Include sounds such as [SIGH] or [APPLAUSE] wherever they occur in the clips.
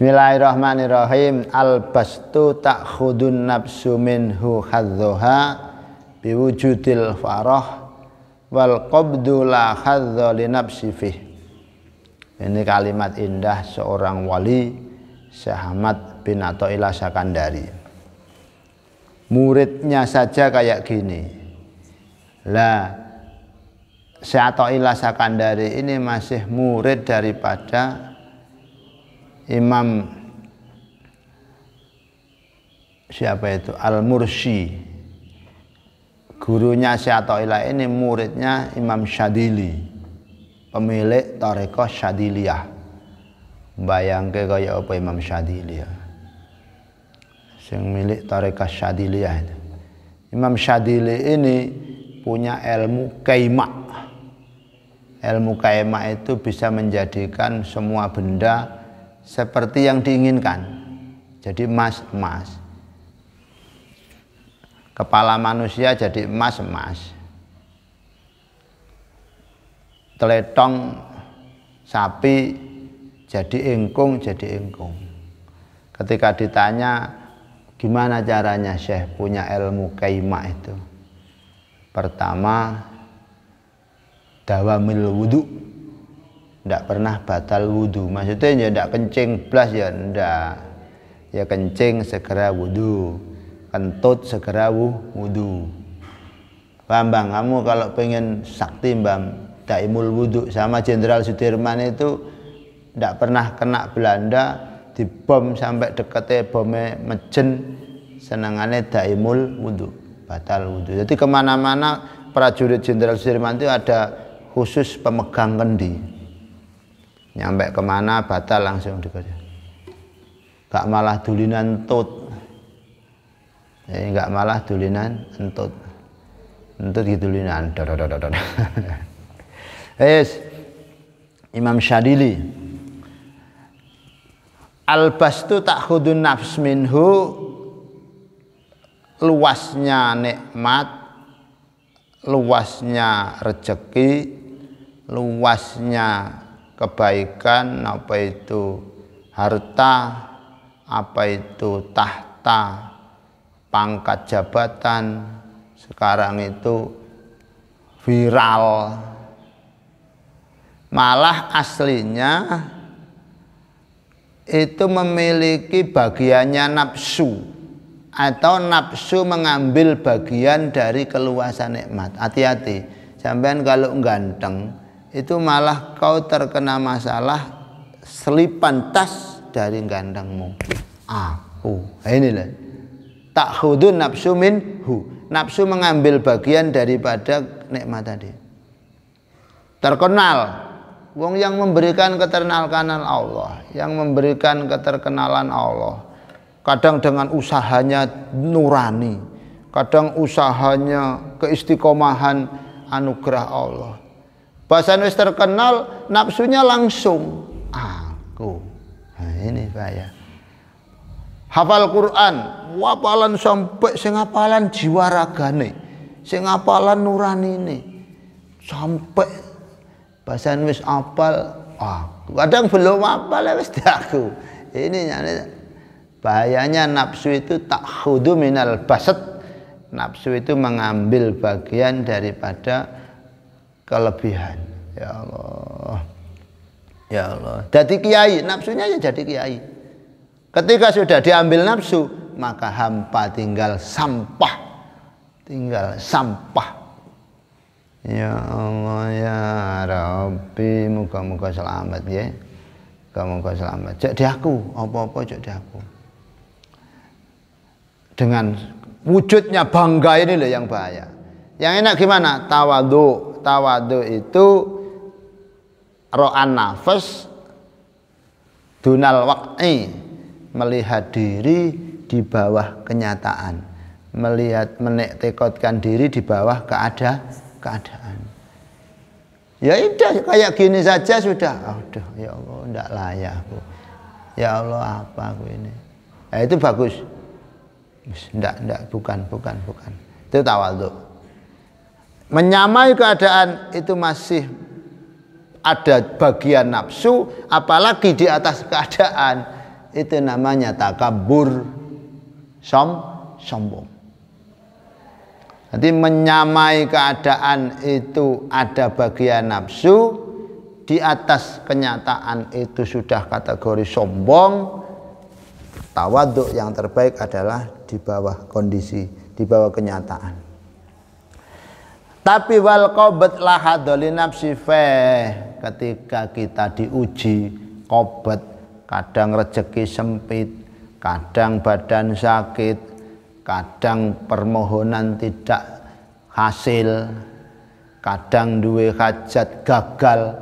Bismillahirrahmanirrahim. Al-bastu ta'khudun nafsu minhu hadzoha biwujudil farah wal qabdu la hadzo li nafsi fih. Ini kalimat indah seorang wali Syahmat bin Athaillah Sakandari. Muridnya saja kayak gini. Lah Syahmat Athaillah Sakandari ini masih murid daripada Imam siapa itu Al-Mursi gurunya Syekh ini muridnya Imam Syadili pemilik tarekat Syadiliyah bayangke kaya apa Imam Syadiliyah sing milik tarekat Syadiliyah itu Imam Syadili ini punya ilmu kaimak ilmu kaimak itu bisa menjadikan semua benda seperti yang diinginkan. Jadi emas-emas. Kepala manusia jadi emas-emas. Teletong sapi jadi ingkung jadi engkung. Ketika ditanya gimana caranya Syekh punya ilmu kaima itu. Pertama dawamil wudhu ndak pernah batal wudhu maksudnya ya kencing blas ya ndak ya kencing segera wudhu kentut segera wudhu paham bang kamu kalau pengen sakti bang daimul wudhu sama jenderal Sudirman itu ndak pernah kena Belanda dibom sampai deketnya bomnya mejen senangannya daimul wudhu batal wudhu jadi kemana-mana prajurit jenderal Sudirman itu ada khusus pemegang kendi nyampe kemana batal langsung dikerja gak malah dulinan tut jadi eh, gak malah dulinan entut entut gitu dulinan es [LAUGHS] Imam Syadili Al-bastu takhudun nafs minhu luasnya nikmat luasnya rejeki luasnya kebaikan apa itu harta apa itu tahta pangkat jabatan sekarang itu viral malah aslinya itu memiliki bagiannya nafsu atau nafsu mengambil bagian dari keluasan nikmat hati-hati sampean kalau ganteng itu malah kau terkena masalah selipan tas dari gandengmu aku nah, inilah tak hudun nafsu min hu nafsu mengambil bagian daripada nikmat tadi terkenal wong yang memberikan keterkenalan Allah yang memberikan keterkenalan Allah kadang dengan usahanya nurani kadang usahanya keistiqomahan anugerah Allah Bahasa wis terkenal nafsunya langsung aku. Nah, ini saya. Hafal Quran, wapalan sampai singapalan jiwa ragane, singapalan nurani ini Sampai bahasa wis apal aku. Ah, kadang belum apal wis ya, ya, aku. Ini nyanyi bahayanya nafsu itu tak hudu minal basat. Nafsu itu mengambil bagian daripada kelebihan. Ya Allah. Ya Allah. Jadi kiai, nafsunya ya jadi kiai. Ketika sudah diambil nafsu, maka hampa tinggal sampah. Tinggal sampah. Ya Allah ya Rabbi, muka-muka selamat ya. Muka-muka selamat. Cek di aku, apa-apa cek di aku. Dengan wujudnya bangga ini loh yang bahaya. Yang enak gimana? Tawadu tawadu itu ro'an nafas dunal wak'i melihat diri di bawah kenyataan melihat menektekotkan diri di bawah keada keadaan ya udah kayak gini saja sudah aduh ya Allah tidak layak aku ya Allah apa aku ini ya, itu bagus tidak tidak bukan bukan bukan itu tawadu menyamai keadaan itu masih ada bagian nafsu apalagi di atas keadaan itu namanya takabur som sombong jadi menyamai keadaan itu ada bagian nafsu di atas kenyataan itu sudah kategori sombong tawaduk yang terbaik adalah di bawah kondisi di bawah kenyataan tapi wal qobat lahadoli nafsi feh ketika kita diuji kobet kadang rezeki sempit, kadang badan sakit, kadang permohonan tidak hasil, kadang duwe hajat gagal.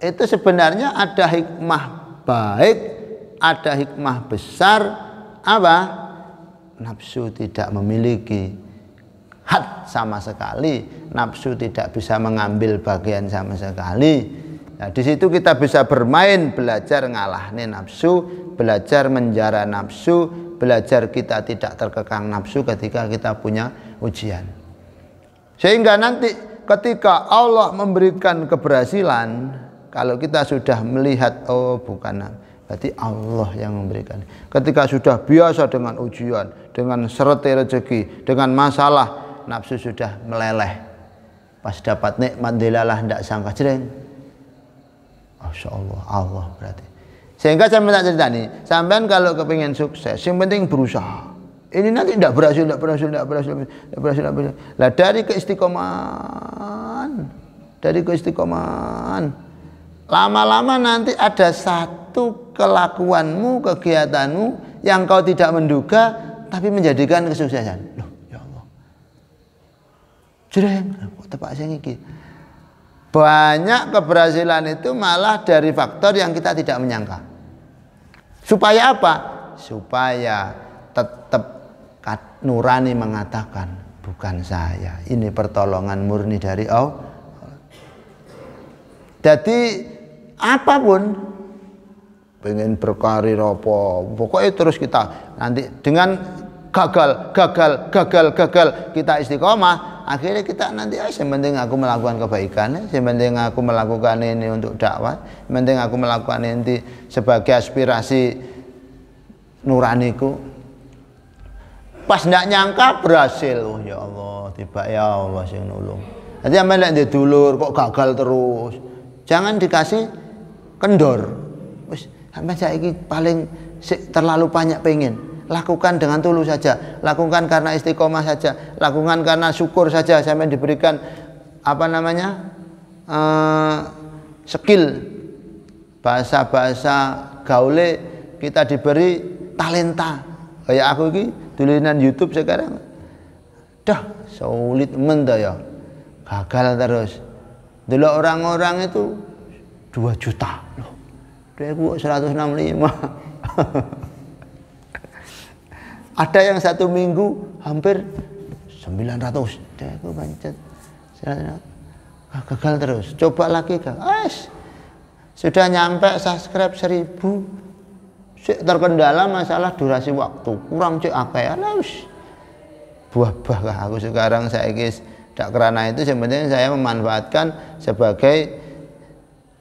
Itu sebenarnya ada hikmah baik, ada hikmah besar apa? Nafsu tidak memiliki had sama sekali nafsu tidak bisa mengambil bagian sama sekali Nah, di situ kita bisa bermain, belajar ngalah nih nafsu, belajar menjara nafsu, belajar kita tidak terkekang nafsu ketika kita punya ujian. Sehingga nanti ketika Allah memberikan keberhasilan, kalau kita sudah melihat oh bukan berarti Allah yang memberikan. Ketika sudah biasa dengan ujian, dengan serete rezeki, dengan masalah, nafsu sudah meleleh pas dapat nikmat dilalah ndak sangka jering Masya Allah Allah berarti sehingga saya minta cerita ini sampean kalau kepingin sukses yang penting berusaha ini nanti tidak berhasil tidak berhasil tidak berhasil tidak berhasil tidak berhasil lah dari keistiqomahan dari keistiqomahan lama-lama nanti ada satu kelakuanmu kegiatanmu yang kau tidak menduga tapi menjadikan kesuksesan Jreng, nah, tepak sing Banyak keberhasilan itu malah dari faktor yang kita tidak menyangka. Supaya apa? Supaya tetap nurani mengatakan bukan saya. Ini pertolongan murni dari Allah. Jadi apapun pengen berkarir apa pokoknya terus kita nanti dengan gagal gagal gagal gagal kita istiqomah akhirnya kita nanti ah, yang penting aku melakukan kebaikan ya, yang penting aku melakukan ini untuk dakwah yang penting aku melakukan ini sebagai aspirasi nuraniku pas ndak nyangka berhasil oh ya Allah tiba ya Allah sing nulung nanti sampe nek dulur kok gagal terus jangan dikasih kendor wis sampe ini paling terlalu banyak pengen lakukan dengan tulus saja lakukan karena istiqomah saja lakukan karena syukur saja sampai diberikan apa namanya uh, skill bahasa-bahasa gaule kita diberi talenta kayak aku ini tulisan YouTube sekarang dah sulit menda ya gagal terus dulu orang-orang itu dua juta loh dia 165 [LAUGHS] Ada yang satu minggu hampir 900. Dia aku pancet. Ah, gagal terus. Coba lagi gagal. Aish. Sudah nyampe subscribe 1000. terkendala masalah durasi waktu. Kurang cek ya. Alah buah buah aku sekarang saya guys tak kerana itu sebenarnya saya memanfaatkan sebagai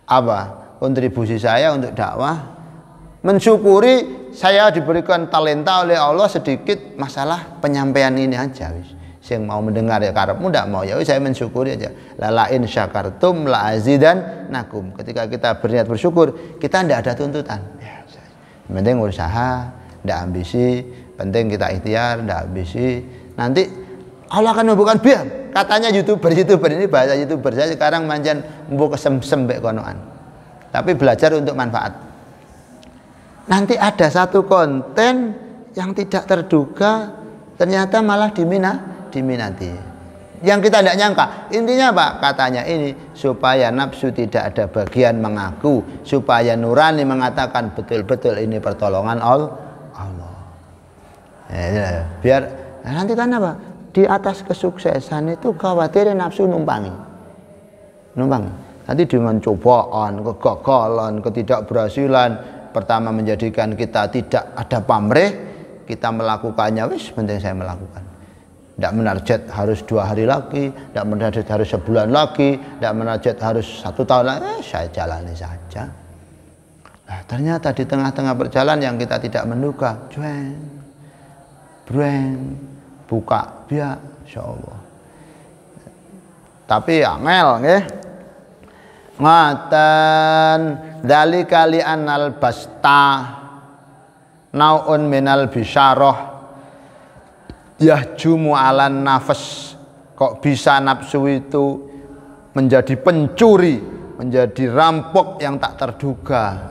apa kontribusi saya untuk dakwah mensyukuri saya diberikan talenta oleh Allah sedikit masalah penyampaian ini aja wis sing mau mendengar ya karepmu ndak mau ya wis saya mensyukuri aja la in syakartum la azidan nakum ketika kita berniat bersyukur kita ndak ada tuntutan ya, penting usaha ndak ambisi penting kita ikhtiar ndak ambisi nanti Allah akan membukakan biar katanya youtuber youtuber ini bahasa youtuber saya sekarang manjan membuka sembek konoan tapi belajar untuk manfaat Nanti ada satu konten yang tidak terduga ternyata malah dimina, diminati. Yang kita tidak nyangka. Intinya Pak katanya ini supaya nafsu tidak ada bagian mengaku, supaya nurani mengatakan betul-betul ini pertolongan Allah. Ya, ya, biar nah nanti kan apa? Di atas kesuksesan itu khawatir nafsu numpangi. numpang. Nanti dengan cobaan, kegagalan, ketidakberhasilan, pertama menjadikan kita tidak ada pamrih kita melakukannya wis penting saya melakukan tidak menarget harus dua hari lagi tidak menarget harus sebulan lagi tidak menarget harus satu tahun lagi eh, saya jalani saja nah, ternyata di tengah-tengah berjalan yang kita tidak menduga cuen breng buka biak insya Allah tapi ya ngel nggih ngatan Dali kali anal basta naun minal bisyarah yahjumu alan nafas kok bisa nafsu itu menjadi pencuri menjadi rampok yang tak terduga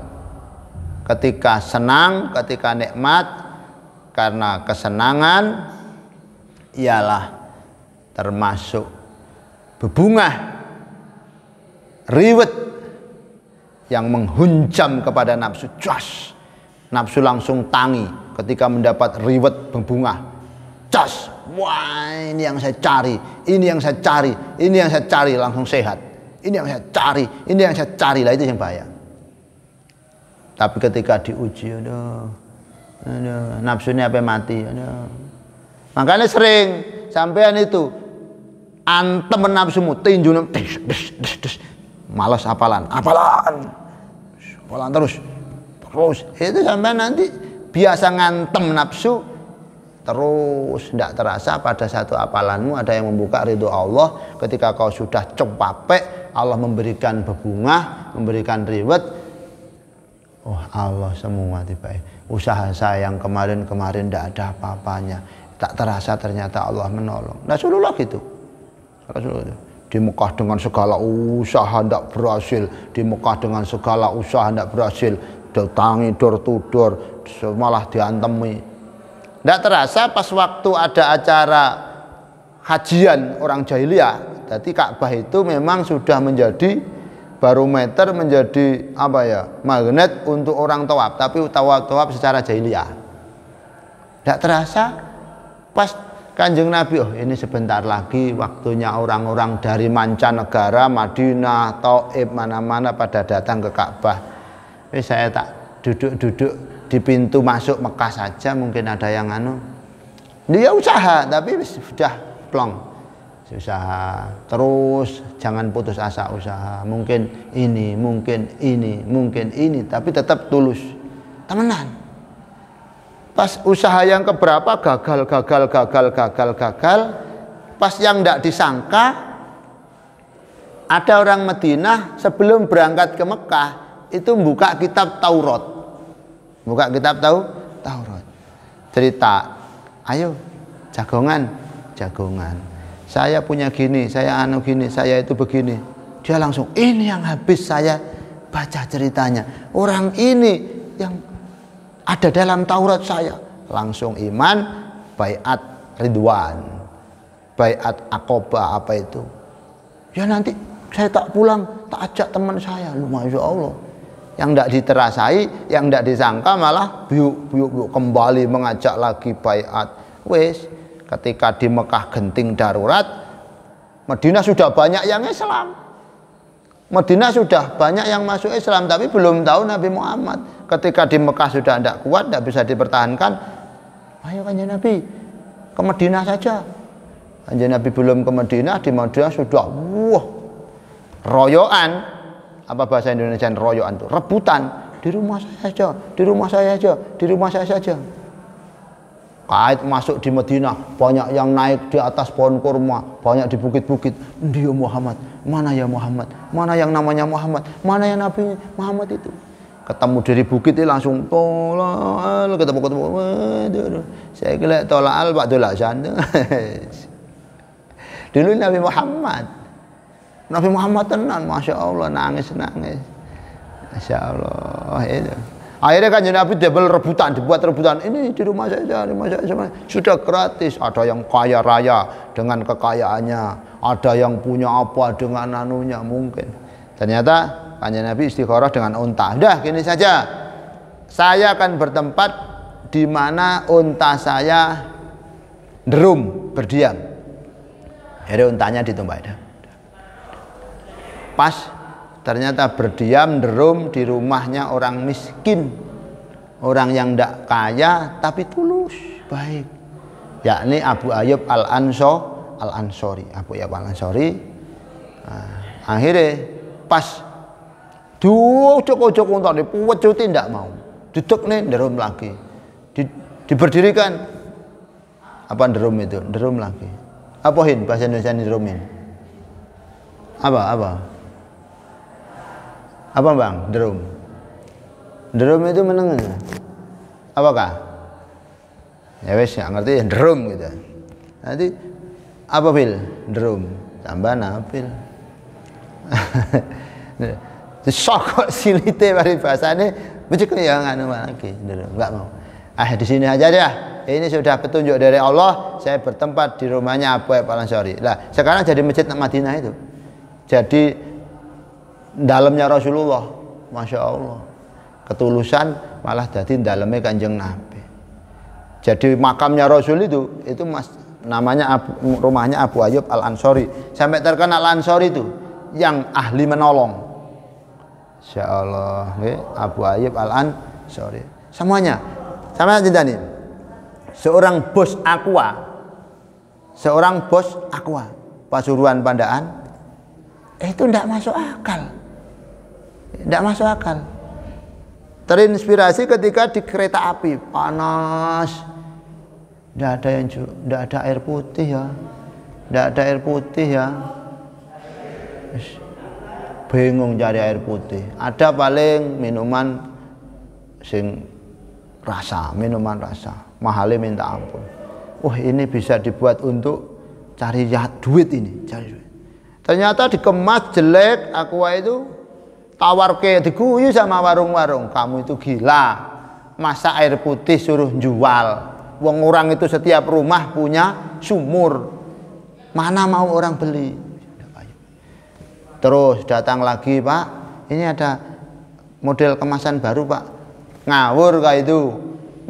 ketika senang ketika nikmat karena kesenangan ialah termasuk bebungah riwet yang menghunjam kepada nafsu. Jos. Nafsu langsung tangi ketika mendapat riwet berbunga. Jos. Wah, ini yang saya cari. Ini yang saya cari. Ini yang saya cari langsung sehat. Ini yang saya cari. Ini yang saya cari lah itu yang bahaya. Tapi ketika diuji, aduh, aduh nafsunya apa mati, aduh. Makanya sering sampean itu antem nafsumu, tinju, malas apalan apalan apalan terus terus itu sampai nanti biasa ngantem nafsu terus tidak terasa pada satu apalanmu ada yang membuka ridho Allah ketika kau sudah cepapek Allah memberikan berbunga memberikan riwet oh Allah semua tiba usaha saya yang kemarin-kemarin tidak ada apa-apanya tak terasa ternyata Allah menolong Rasulullah gitu Rasulullah itu di Mekah dengan segala usaha tidak berhasil di Mekah dengan segala usaha tidak berhasil datangi dor tudor malah diantemi tidak terasa pas waktu ada acara hajian orang jahiliyah jadi Ka'bah itu memang sudah menjadi barometer menjadi apa ya magnet untuk orang tawaf tapi tawaf-tawaf secara jahiliyah tidak terasa pas Kanjeng Nabi, oh ini sebentar lagi waktunya orang-orang dari mancanegara, Madinah, Taib, mana-mana pada datang ke Ka'bah. Eh, saya tak duduk-duduk di pintu masuk Mekah saja mungkin ada yang anu. Dia ya usaha tapi sudah plong. Usaha terus jangan putus asa usaha. Mungkin ini, mungkin ini, mungkin ini tapi tetap tulus. Temenan. Pas usaha yang keberapa gagal, gagal, gagal, gagal, gagal. Pas yang tidak disangka, ada orang Madinah sebelum berangkat ke Mekah itu buka kitab Taurat. Buka kitab tahu Taurat. Cerita, ayo jagongan, jagongan. Saya punya gini, saya anu gini, saya itu begini. Dia langsung, ini yang habis saya baca ceritanya. Orang ini yang ada dalam Taurat saya langsung iman bayat Ridwan bayat Akoba apa itu ya nanti saya tak pulang tak ajak teman saya lu masya Allah yang tidak diterasai yang tidak disangka malah biuk biuk biuk kembali mengajak lagi bayat wes ketika di Mekah genting darurat Madinah sudah banyak yang Islam Madinah sudah banyak yang masuk Islam tapi belum tahu Nabi Muhammad ketika di Mekah sudah tidak kuat, tidak bisa dipertahankan, ayo kanjeng Nabi ke Madinah saja. Kanjeng Nabi belum ke Madinah, di Madinah sudah wah royoan, apa bahasa Indonesia royoan itu rebutan di rumah saya saja, di rumah saya saja, di rumah saya saja. Kait masuk di Madinah, banyak yang naik di atas pohon kurma, banyak di bukit-bukit. Dia Muhammad, mana ya Muhammad? Mana yang namanya Muhammad? Mana yang Nabi Muhammad itu? ketemu dari bukit itu langsung tolal ketemu ketemu waduh saya kira tolal pak tolol sana [LAUGHS] dulu Nabi Muhammad Nabi Muhammad tenan masya Allah nangis nangis masya Allah itu akhirnya kan Nabi double rebutan dibuat rebutan ini di rumah saja, di rumah saya sudah gratis ada yang kaya raya dengan kekayaannya ada yang punya apa dengan anunya mungkin ternyata Kanjeng Nabi istikharah dengan unta. Dah gini saja. Saya akan bertempat di mana unta saya derum berdiam. Jadi untanya ditumbak. Pas ternyata berdiam derum di rumahnya orang miskin, orang yang tidak kaya tapi tulus, baik. Yakni Abu Ayub Al Anso Al Ansori, Abu Ayub Al Ansori. Ah, akhirnya pas diujuk-ujuk untuk cuti tidak mau duduk nih derum lagi Di, diberdirikan apa derum itu derum lagi apa hin bahasa Indonesia ini derumin apa apa apa bang derum derum itu menengah apakah ya wes nggak ngerti ya derum gitu nanti apa pil derum tambah napil [LAUGHS] sokok [LAUGHS] silite bari bahasane becek ya ngono lagi enggak mau ah di sini aja deh ini sudah petunjuk dari Allah saya bertempat di rumahnya Abu Ayyub al lah sekarang jadi masjid Madinah itu jadi dalamnya Rasulullah Masya Allah ketulusan malah jadi dalamnya kanjeng Nabi jadi makamnya Rasul itu itu mas, namanya abu, rumahnya Abu Ayub al Ansori. sampai terkenal al Ansori itu yang ahli menolong Insya Allah. Abu Ayyub Al An. Sorry. Semuanya. Sama aja nih? Seorang bos Aqua. Seorang bos Aqua. Pasuruan Pandaan. Eh, itu tidak masuk akal. Tidak masuk akal. Terinspirasi ketika di kereta api. Panas. Tidak ada yang tidak ada air putih ya. Tidak ada air putih ya bingung cari air putih ada paling minuman sing rasa minuman rasa mahalnya minta ampun wah ini bisa dibuat untuk cari jahat ya, duit ini cari duit ternyata dikemas jelek aqua itu tawar ke diguyu sama warung-warung kamu itu gila masa air putih suruh jual wong orang itu setiap rumah punya sumur mana mau orang beli terus datang lagi pak ini ada model kemasan baru pak ngawur kayak itu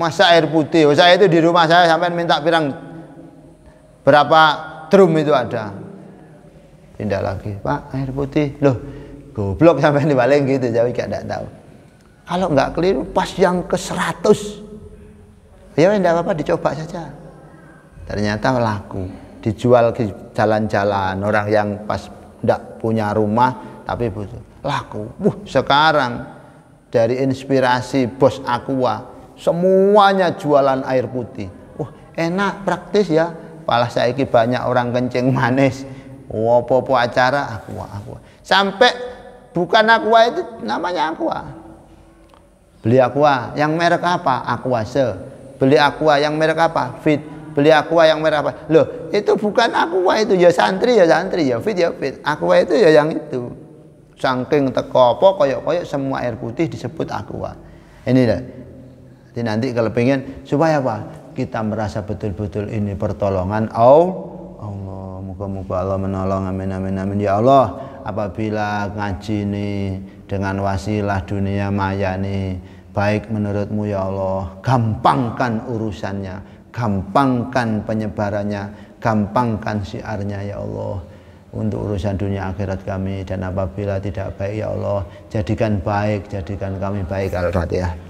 masa air putih oh, saya itu di rumah saya sampai minta pirang berapa drum itu ada pindah lagi pak air putih loh goblok sampai dibalik gitu jadi gak ada tahu kalau nggak keliru pas yang ke 100 ya tidak apa-apa dicoba saja ternyata laku dijual ke jalan-jalan orang yang pas tidak punya rumah tapi butuh laku Wuh, sekarang dari inspirasi bos aqua semuanya jualan air putih Wah, enak praktis ya pala ini banyak orang kencing manis wopo popo acara aqua aqua sampai bukan aqua itu namanya aqua beli aqua yang merek apa aqua se beli aqua yang merek apa fit beli aqua yang merah apa loh itu bukan aqua itu ya santri ya santri ya fit ya fit aqua itu ya yang itu saking teko apa koyok koyok semua air putih disebut aqua ini lah jadi nanti kalau pengen supaya apa kita merasa betul-betul ini pertolongan oh Allah muka-muka Allah menolong amin amin amin ya Allah apabila ngaji ini dengan wasilah dunia maya ini baik menurutmu ya Allah gampangkan urusannya gampangkan penyebarannya, gampangkan siarnya ya Allah untuk urusan dunia akhirat kami dan apabila tidak baik ya Allah jadikan baik, jadikan kami baik Al-Fatihah.